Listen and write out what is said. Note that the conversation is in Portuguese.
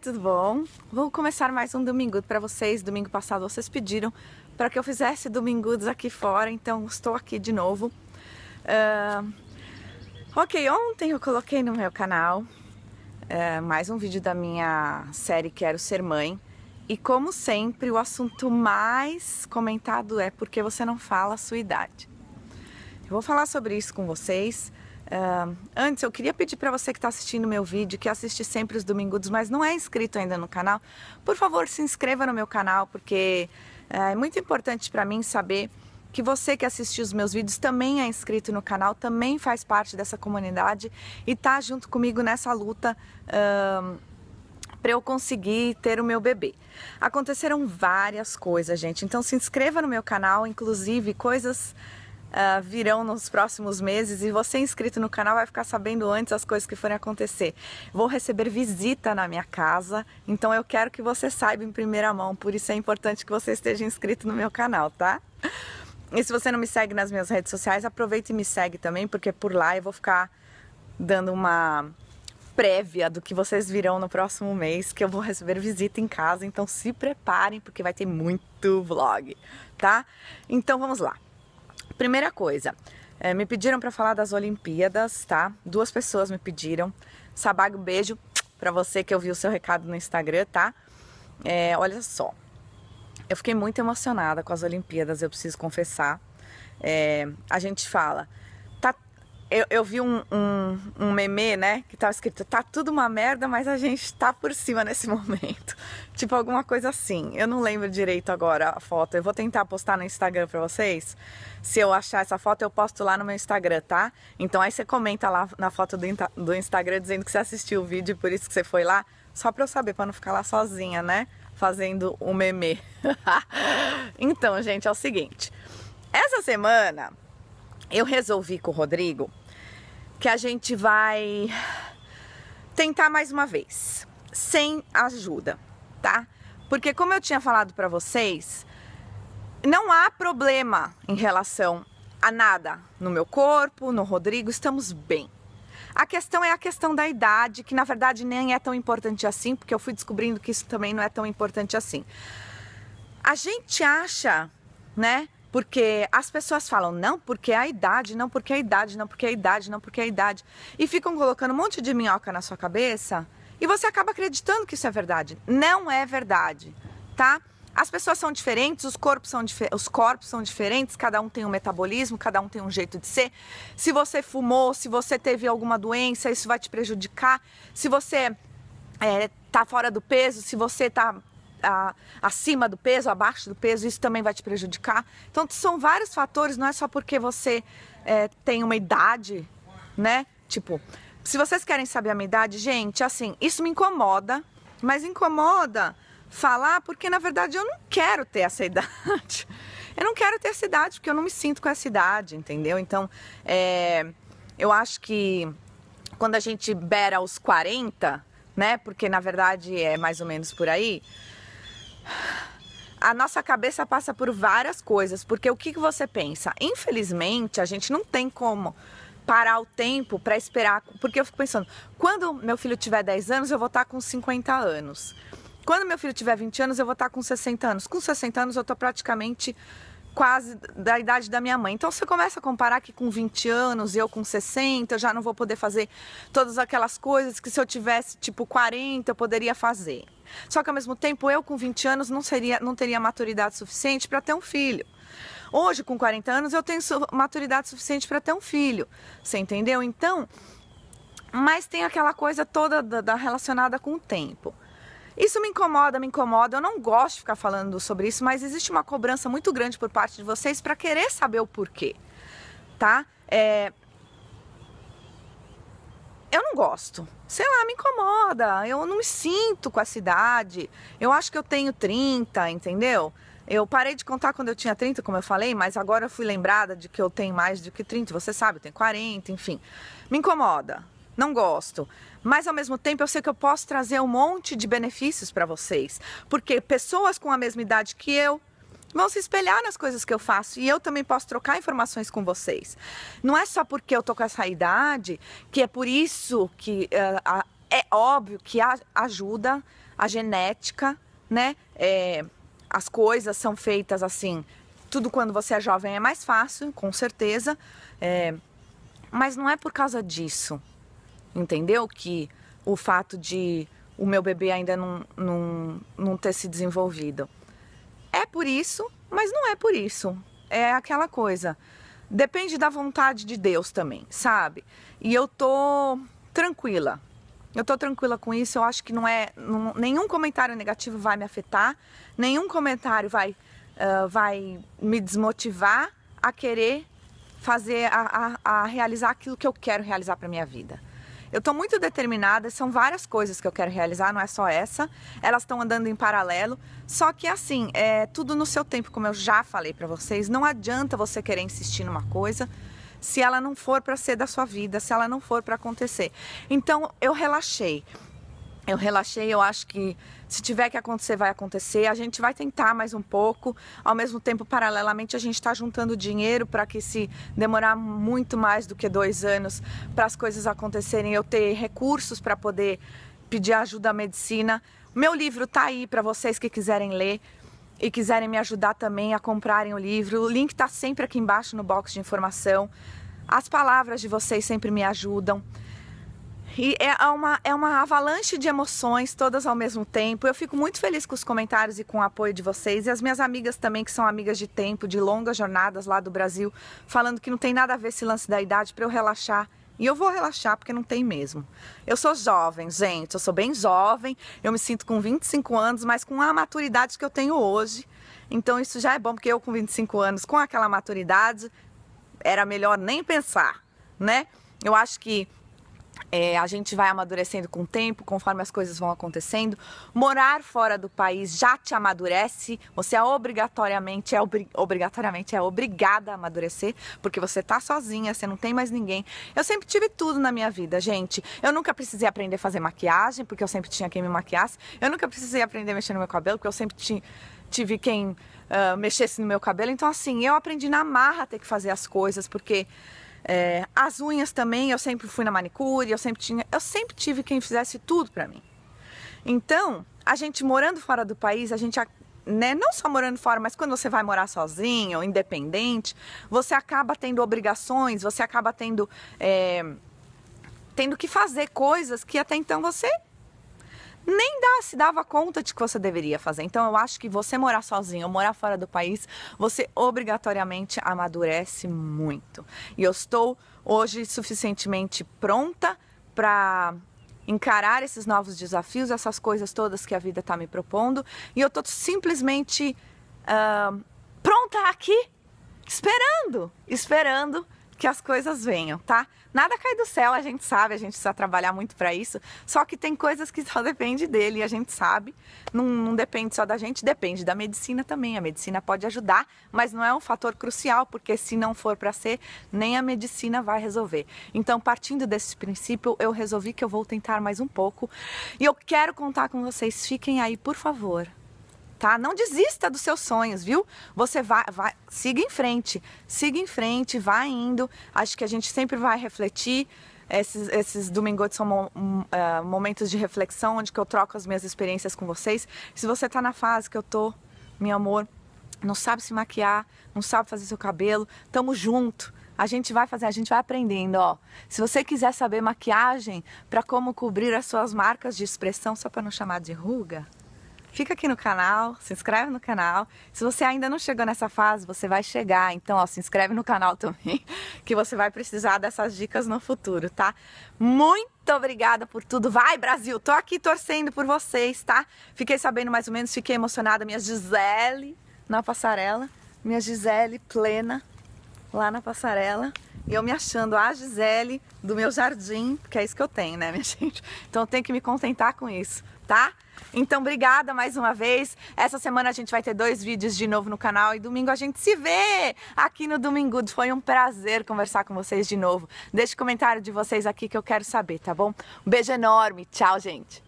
tudo bom? Vou começar mais um domingo para vocês. Domingo passado vocês pediram para que eu fizesse domingos aqui fora, então estou aqui de novo. Uh, ok, ontem eu coloquei no meu canal uh, mais um vídeo da minha série Quero Ser Mãe. E como sempre, o assunto mais comentado é por que você não fala a sua idade. Eu vou falar sobre isso com vocês. Uh, antes, eu queria pedir para você que está assistindo meu vídeo, que assiste sempre os domingos, mas não é inscrito ainda no canal, por favor, se inscreva no meu canal, porque ah, é muito importante para mim saber que você que assistiu os meus vídeos também é inscrito no canal, também faz parte dessa comunidade e está junto comigo nessa luta uh, ah, para eu conseguir ter o meu bebê. Aconteceram várias coisas, gente. Então se inscreva no meu canal, inclusive coisas uh, virão nos próximos meses e você inscrito no canal vai ficar sabendo antes as coisas que forem acontecer. Vou receber visita na minha casa, então eu quero que você saiba em primeira mão, por isso é importante que você esteja inscrito no meu canal, tá? E se você não me segue nas minhas redes sociais, aproveita e me segue também, porque por lá eu vou ficar dando uma prévia do que vocês virão no próximo mês, que eu vou receber visita em casa, então se preparem porque vai ter muito vlog, tá? Então vamos lá. Primeira coisa, é, me pediram para falar das Olimpíadas, tá? Duas pessoas me pediram. Sabago, beijo para você que eu vi o seu recado no Instagram, tá? É, olha só, eu fiquei muito emocionada com as Olimpíadas, eu preciso confessar. É, a gente fala, eu, eu vi um, um, um, meme, né? Que tava escrito: tá tudo uma merda, mas a gente tá por cima nesse momento. tipo, alguma coisa assim. Eu não lembro direito agora a foto. Eu vou tentar postar no Instagram pra vocês. Se eu achar essa foto, eu posto lá no meu Instagram, tá? Então aí você comenta lá na foto do, do Instagram dizendo que você assistiu o vídeo e por isso que você foi lá. Só pra eu saber, pra não ficar lá sozinha, né? Fazendo o um meme. então, gente, é o seguinte. Essa semana eu resolvi com o Rodrigo que a gente vai tentar mais uma vez, sem ajuda, tá? Porque como eu tinha falado para vocês, não há problema em relação a nada no meu corpo, no Rodrigo, estamos bem. A questão é a questão da idade, que na verdade nem é tão importante assim, porque eu fui descobrindo que isso também não é tão importante assim. A gente acha, né, porque as pessoas falam, não, porque a idade, não, porque a idade, não, porque a idade, não, porque a idade. E ficam colocando um monte de minhoca na sua cabeça e você acaba acreditando que isso é verdade. Não é verdade, tá? As pessoas são diferentes, os corpos são, dif os corpos são diferentes, cada um tem um metabolismo, cada um tem um jeito de ser. Se você fumou, se você teve alguma doença, isso vai te prejudicar. Se você é, tá fora do peso, se você tá a, acima do peso, abaixo do peso, isso também vai te prejudicar. Então, são vários fatores, não é só porque você é, tem uma idade, né? Tipo, se vocês querem saber a minha idade, gente, assim, isso me incomoda, mas incomoda falar porque na verdade eu não quero ter essa idade. Eu não quero ter essa idade porque eu não me sinto com essa idade, entendeu? Então, é, eu acho que quando a gente beira os 40, né? Porque na verdade é mais ou menos por aí a nossa cabeça passa por várias coisas, porque o que, você pensa? Infelizmente, a gente não tem como parar o tempo para esperar, porque eu fico pensando, quando meu filho tiver 10 anos, eu vou estar tá com 50 anos. Quando meu filho tiver 20 anos, eu vou estar tá com 60 anos. Com 60 anos, eu estou praticamente quase da idade da minha mãe. Então você começa a comparar que com 20 anos, eu com 60, eu já não vou poder fazer todas aquelas coisas que se eu tivesse tipo 40 eu poderia fazer. Só que ao mesmo tempo eu com 20 anos não seria não teria maturidade suficiente para ter um filho. Hoje com 40 anos eu tenho maturidade suficiente para ter um filho. Você entendeu? Então, mas tem aquela coisa toda da, da relacionada com o tempo. Isso me incomoda, me incomoda. Eu não gosto de ficar falando sobre isso, mas existe uma cobrança muito grande por parte de vocês para querer saber o porquê, tá? É, eu não gosto. Sei lá, me incomoda. Eu não me sinto com a cidade. Eu acho que eu tenho 30, entendeu? Eu parei de contar quando eu tinha 30, como eu falei, mas agora eu fui lembrada de que eu tenho mais do que 30. Você sabe, eu tenho 40, enfim. Me incomoda. Não gosto. Mas ao mesmo tempo eu sei que eu posso trazer um monte de benefícios para vocês, porque pessoas com a mesma idade que eu vão se espelhar nas coisas que eu faço e eu também posso trocar informações com vocês. Não é só porque eu tô com essa idade que é por isso que uh, é óbvio que a ajuda a genética, né? É, as coisas são feitas assim. Tudo quando você é jovem é mais fácil, com certeza. É, mas não é por causa disso, entendeu? Que o fato de o meu bebê ainda não, não, não ter se desenvolvido é por isso, mas não é por isso. É aquela coisa. Depende da vontade de Deus também, sabe? E eu tô tranquila. Eu tô tranquila com isso. Eu acho que não é não, nenhum comentário negativo vai me afetar, nenhum comentário vai uh, vai me desmotivar a querer fazer a, a, a realizar aquilo que eu quero realizar para minha vida. Eu estou muito determinada, são várias coisas que eu quero realizar, não é só essa. Elas estão andando em paralelo, só que assim, é tudo no seu tempo, como eu já falei para vocês, não adianta você querer insistir numa coisa se ela não for para ser da sua vida, se ela não for para acontecer. Então, eu relaxei eu relaxei, eu acho que se tiver que acontecer, vai acontecer. A gente vai tentar mais um pouco. Ao mesmo tempo, paralelamente, a gente está juntando dinheiro para que, se demorar muito mais do que dois anos para as coisas acontecerem, eu ter recursos para poder pedir ajuda à medicina. Meu livro tá aí para vocês que quiserem ler e quiserem me ajudar também a comprarem o livro. O link está sempre aqui embaixo no box de informação. As palavras de vocês sempre me ajudam. E é uma, é uma avalanche de emoções todas ao mesmo tempo. Eu fico muito feliz com os comentários e com o apoio de vocês. E as minhas amigas também, que são amigas de tempo, de longas jornadas lá do Brasil, falando que não tem nada a ver esse lance da idade para eu relaxar. E eu vou relaxar porque não tem mesmo. Eu sou jovem, gente, eu sou bem jovem, eu me sinto com 25 anos, mas com a maturidade que eu tenho hoje. Então isso já é bom, porque eu com 25 anos, com aquela maturidade, era melhor nem pensar, né? Eu acho que é, a gente vai amadurecendo com o tempo, conforme as coisas vão acontecendo. Morar fora do país já te amadurece. Você é obrigatoriamente é obri obrigatoriamente é obrigada a amadurecer, porque você tá sozinha, você não tem mais ninguém. Eu sempre tive tudo na minha vida, gente. Eu nunca precisei aprender a fazer maquiagem, porque eu sempre tinha quem me maquiasse. Eu nunca precisei aprender a mexer no meu cabelo, porque eu sempre tive quem uh, mexesse no meu cabelo. Então assim, eu aprendi na marra a ter que fazer as coisas, porque é, as unhas também, eu sempre fui na manicure, eu sempre tinha, eu sempre tive quem fizesse tudo para mim. Então, a gente morando fora do país, a gente né, não só morando fora, mas quando você vai morar sozinho, independente, você acaba tendo obrigações, você acaba tendo é, tendo que fazer coisas que até então você nem dá, se dava conta de que você deveria fazer. Então eu acho que você morar sozinho ou morar fora do país, você obrigatoriamente amadurece muito. E eu estou hoje suficientemente pronta para encarar esses novos desafios, essas coisas todas que a vida está me propondo. E eu estou simplesmente uh, pronta aqui, esperando, esperando que as coisas venham, tá? Nada cai do céu, a gente sabe, a gente precisa trabalhar muito para isso. Só que tem coisas que só depende dele, a gente sabe. Não, não, depende só da gente, depende da medicina também. A medicina pode ajudar, mas não é um fator crucial, porque se não for para ser, nem a medicina vai resolver. Então, partindo desse princípio, eu resolvi que eu vou tentar mais um pouco. E eu quero contar com vocês. Fiquem aí, por favor tá? Não desista dos seus sonhos, viu? Você vai, vai, siga em frente, siga em frente, vai indo. Acho que a gente sempre vai refletir. Esses, esses domingos são mo, uh, momentos de reflexão, onde que eu troco as minhas experiências com vocês. Se você tá na fase que eu tô, meu amor, não sabe se maquiar, não sabe fazer seu cabelo, tamo junto. A gente vai fazer, a gente vai aprendendo, ó. Se você quiser saber maquiagem para como cobrir as suas marcas de expressão, só para não chamar de ruga, Fica aqui no canal, se inscreve no canal. Se você ainda não chegou nessa fase, você vai chegar. Então, ó, se inscreve no canal também, que você vai precisar dessas dicas no futuro, tá? Muito obrigada por tudo. Vai, Brasil! Tô aqui torcendo por vocês, tá? Fiquei sabendo mais ou menos, fiquei emocionada. Minha Gisele na passarela, minha Gisele plena lá na passarela e eu me achando a Gisele do meu jardim, que é isso que eu tenho, né, minha gente? Então eu tenho que me contentar com isso, tá? Então, obrigada mais uma vez. Essa semana a gente vai ter dois vídeos de novo no canal e domingo a gente se vê aqui no Domingo. Foi um prazer conversar com vocês de novo. Deixe o comentário de vocês aqui que eu quero saber, tá bom? Um beijo enorme. Tchau, gente.